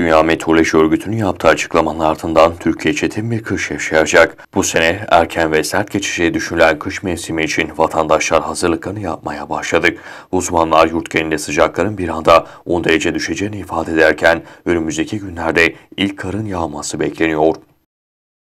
Dünya Meteoroloji Örgütü'nün yaptığı açıklamanın ardından Türkiye çetin bir kış yaşayacak. Bu sene erken ve sert geçeceği düşünülen kış mevsimi için vatandaşlar hazırlıklarını yapmaya başladık. Uzmanlar yurt genelinde sıcakların bir anda 10 derece düşeceğini ifade ederken önümüzdeki günlerde ilk karın yağması bekleniyor.